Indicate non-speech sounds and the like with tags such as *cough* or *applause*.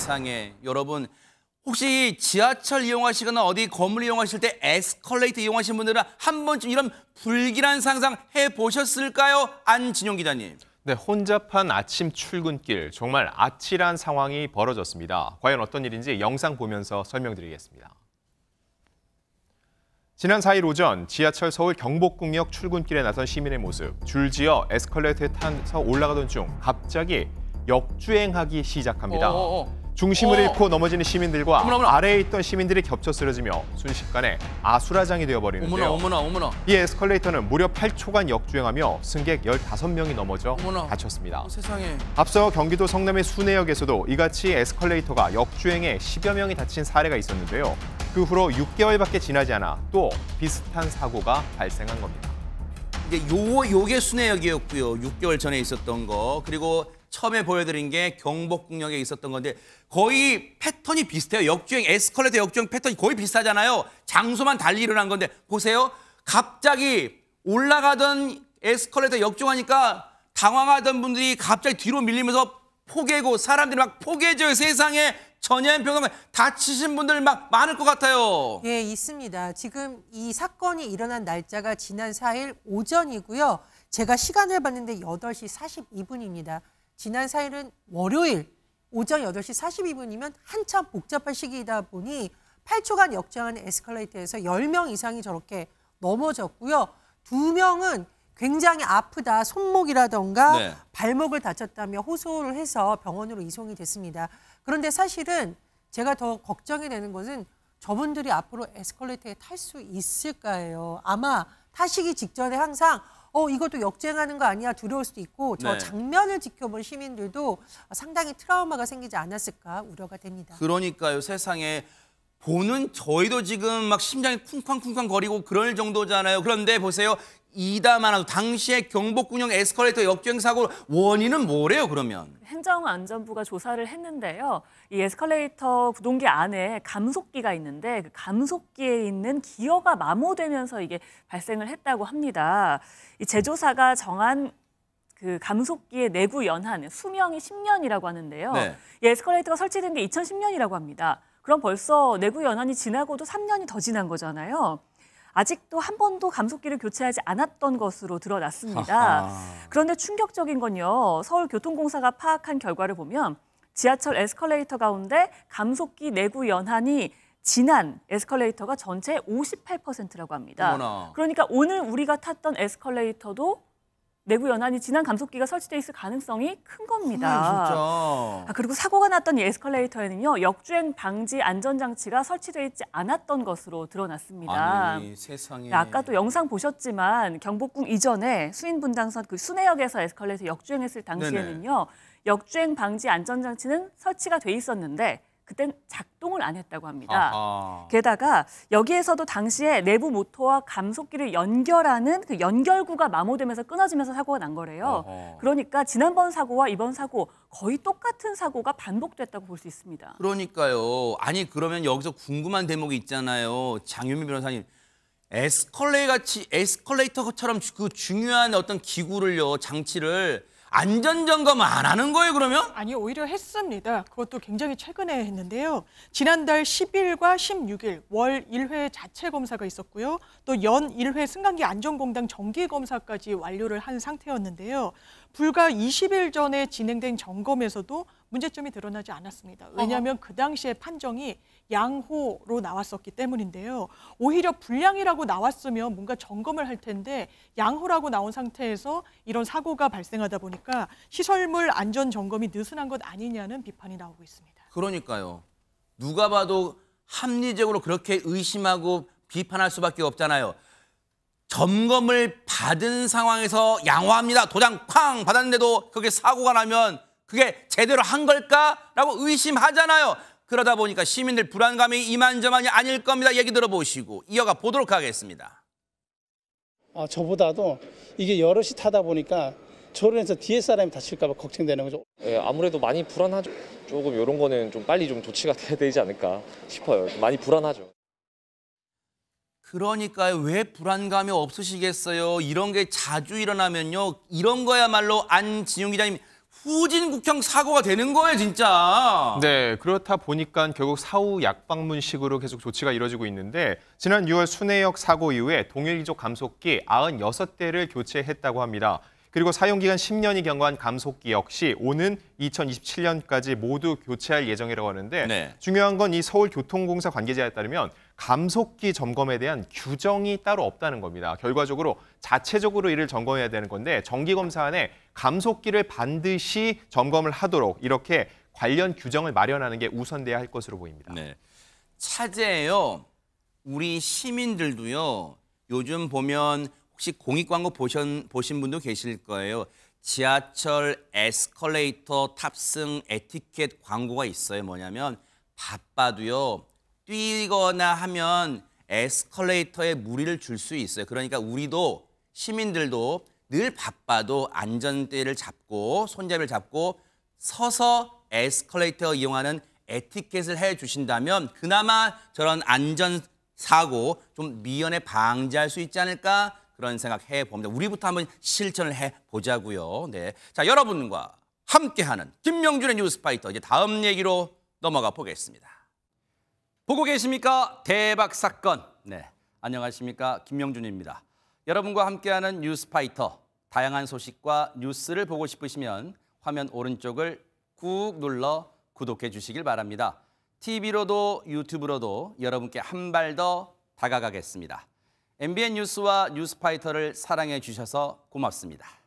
세상에 여러분 혹시 지하철 이용하시거나 어디 건물 이용하실 때 에스컬레이터 이용하신 분들은 한 번쯤 이런 불길한 상상 해보셨을까요? 안진용 기자님. 네, 혼잡한 아침 출근길 정말 아찔한 상황이 벌어졌습니다. 과연 어떤 일인지 영상 보면서 설명드리겠습니다. 지난 4일 오전 지하철 서울 경복궁역 출근길에 나선 시민의 모습. 줄지어 에스컬레이터에 타서 올라가던 중 갑자기 역주행하기 시작합니다. 어어. 어, 어. 중심을 어. 잃고 넘어지는 시민들과 어머나, 어머나. 아래에 있던 시민들이 겹쳐 쓰러지며 순식간에 아수라장이 되어버리는데요. 어머나, 어머나, 이 에스컬레이터는 무려 8초간 역주행하며 승객 15명이 넘어져 다쳤습니다. 어, 세상에. 앞서 경기도 성남의 수내역에서도 이같이 에스컬레이터가 역주행에 10여 명이 다친 사례가 있었는데요. 그 후로 6개월밖에 지나지 않아 또 비슷한 사고가 발생한 겁니다. 이제 요 요게 순회역이었고요. 6개월 전에 있었던 거. 그리고 처음에 보여드린 게 경복궁역에 있었던 건데 거의 패턴이 비슷해요. 역주행, 에스컬레이터 역주행 패턴이 거의 비슷하잖아요. 장소만 달리 일어난 건데 보세요. 갑자기 올라가던 에스컬레이터 역주행하니까 당황하던 분들이 갑자기 뒤로 밀리면서 포개고 사람들이 막 포개져요. 세상에 전염병에 다치신 분들 막 많을 것 같아요. 예, 있습니다. 지금 이 사건이 일어난 날짜가 지난 4일 오전이고요. 제가 시간을 봤는데 8시 42분입니다. 지난 4일은 월요일 오전 8시 42분이면 한참 복잡한 시기이다 보니 8초간 역전하는 에스컬레이터에서 10명 이상이 저렇게 넘어졌고요. 2명은 굉장히 아프다, 손목이라던가 네. 발목을 다쳤다며 호소를 해서 병원으로 이송이 됐습니다. 그런데 사실은 제가 더 걱정이 되는 것은 저분들이 앞으로 에스컬레이터에 탈 수 있을까요? 아마 타시기 직전에 항상 어 이것도 역쟁하는거 아니야 두려울 수도 있고 저 네. 장면을 지켜본 시민들도 상당히 트라우마가 생기지 않았을까 우려가 됩니다. 그러니까요 세상에 보는 저희도 지금 막 심장이 쿵쾅쿵쾅 거리고 그럴 정도잖아요. 그런데 보세요. 이다만나도당시에 경복궁역 에스컬레이터 역주행 사고 원인은 뭐래요 그러면? 행정안전부가 조사를 했는데요. 이 에스컬레이터 구동기 안에 감속기가 있는데 그 감속기에 있는 기어가 마모되면서 이게 발생을 했다고 합니다. 이 제조사가 정한 그 감속기의 내구 연한 수명이 10년이라고 하는데요. 네. 이 에스컬레이터가 설치된 게 2010년이라고 합니다. 그럼 벌써 내구 연한이 지나고도 3년이 더 지난 거잖아요. 아직도 한 번도 감속기를 교체하지 않았던 것으로 드러났습니다. 그런데 충격적인 건요. 서울교통공사가 파악한 결과를 보면 지하철 에스컬레이터 가운데 감속기 내구 연한이 지난 에스컬레이터가 전체의 58%라고 합니다. 그러니까 오늘 우리가 탔던 에스컬레이터도 내구 연안이 지난 감속기가 설치돼 있을 가능성이 큰 겁니다. 아, 그리고 사고가 났던 이 에스컬레이터에는요 역주행 방지 안전 장치가 설치돼 있지 않았던 것으로 드러났습니다. 아니, 세상에. 네, 아까도 영상 보셨지만 경복궁 이전에 수인 분당선 그 순회역에서 에스컬레이터 역주행했을 당시에는요 네네. 역주행 방지 안전 장치는 설치가 돼 있었는데 그땐 작동을 안 했다고 합니다. 아하. 게다가 여기에서도 당시에 내부 모터와 감속기를 연결하는 그 연결구가 마모되면서 끊어지면서 사고가 난 거래요. 어허. 그러니까 지난번 사고와 이번 사고 거의 똑같은 사고가 반복됐다고 볼 수 있습니다. 그러니까요. 아니 그러면 여기서 궁금한 대목이 있잖아요. 장유미 변호사님. 에스컬레이 같이 에스컬레이터처럼 그 중요한 어떤 기구를요, 장치를 안전점검 안 하는 거예요, 그러면? 아니, 오히려 했습니다. 그것도 굉장히 최근에 했는데요. 지난달 10일과 16일 월 1회 자체 검사가 있었고요. 또 연 1회 승강기 안전공단 정기 검사까지 완료를 한 상태였는데요. 불과 20일 전에 진행된 점검에서도 문제점이 드러나지 않았습니다. 왜냐하면 그 당시에 판정이 양호로 나왔었기 때문인데요. 오히려 불량이라고 나왔으면 뭔가 점검을 할 텐데 양호라고 나온 상태에서 이런 사고가 발생하다 보니까 시설물 안전 점검이 느슨한 것 아니냐는 비판이 나오고 있습니다. 그러니까요. 누가 봐도 합리적으로 그렇게 의심하고 비판할 수밖에 없잖아요. 점검을 받은 상황에서 양호합니다. 도장 쾅 받았는데도 그게 사고가 나면 그게 제대로 한 걸까라고 의심하잖아요. 그러다 보니까 시민들 불안감이 이만저만이 아닐 겁니다. 얘기 들어보시고 이어가 보도록 하겠습니다. 아, 저보다도 이게 여럿이 타다 보니까 저를 해서 뒤에 사람이 다칠까 봐 걱정되는 거죠. 예, 아무래도 많이 불안하죠. 조금 이런 거는 좀 빨리 좀 조치가 *laughs* 돼야 되지 않을까 싶어요. 많이 불안하죠. 그러니까왜 불안감이 없으시겠어요? 이런 게 자주 일어나면요. 이런 거야말로 안지용 기자님 후진국형 사고가 되는 거예요, 진짜. 네, 그렇다 보니까 결국 사후 약방문식으로 계속 조치가 이뤄지고 있는데 지난 6월 순회역 사고 이후에 동일기족 감속기 96대를 교체했다고 합니다. 그리고 사용기간 10년이 경과한 감속기 역시 오는 2027년까지 모두 교체할 예정이라고 하는데 네. 중요한 건 이 서울교통공사 관계자에 따르면 감속기 점검에 대한 규정이 따로 없다는 겁니다. 결과적으로 자체적으로 이를 점검해야 되는 건데 정기검사 안에 감속기를 반드시 점검을 하도록 이렇게 관련 규정을 마련하는 게 우선돼야 할 것으로 보입니다. 네. 차제예요. 우리 시민들도요. 요즘 보면 혹시 공익 광고 보신, 보신 분도 계실 거예요. 지하철 에스컬레이터 탑승 에티켓 광고가 있어요. 뭐냐면 바빠도요. 뛰거나 하면 에스컬레이터에 무리를 줄 수 있어요. 그러니까 우리도 시민들도 늘 바빠도 안전대를 잡고 손잡이를 잡고 서서 에스컬레이터 이용하는 에티켓을 해 주신다면 그나마 저런 안전 사고 좀 미연에 방지할 수 있지 않을까 그런 생각해 봅니다. 우리부터 한번 실천을 해 보자고요. 네, 자 여러분과 함께하는 김명준의 뉴스파이터 이제 다음 얘기로 넘어가 보겠습니다. 보고 계십니까? 대박 사건. 네. 안녕하십니까? 김명준입니다. 여러분과 함께하는 뉴스파이터. 다양한 소식과 뉴스를 보고 싶으시면 화면 오른쪽을 꾹 눌러 구독해 주시길 바랍니다. TV로도 유튜브로도 여러분께 한 발 더 다가가겠습니다. MBN 뉴스와 뉴스파이터를 사랑해 주셔서 고맙습니다.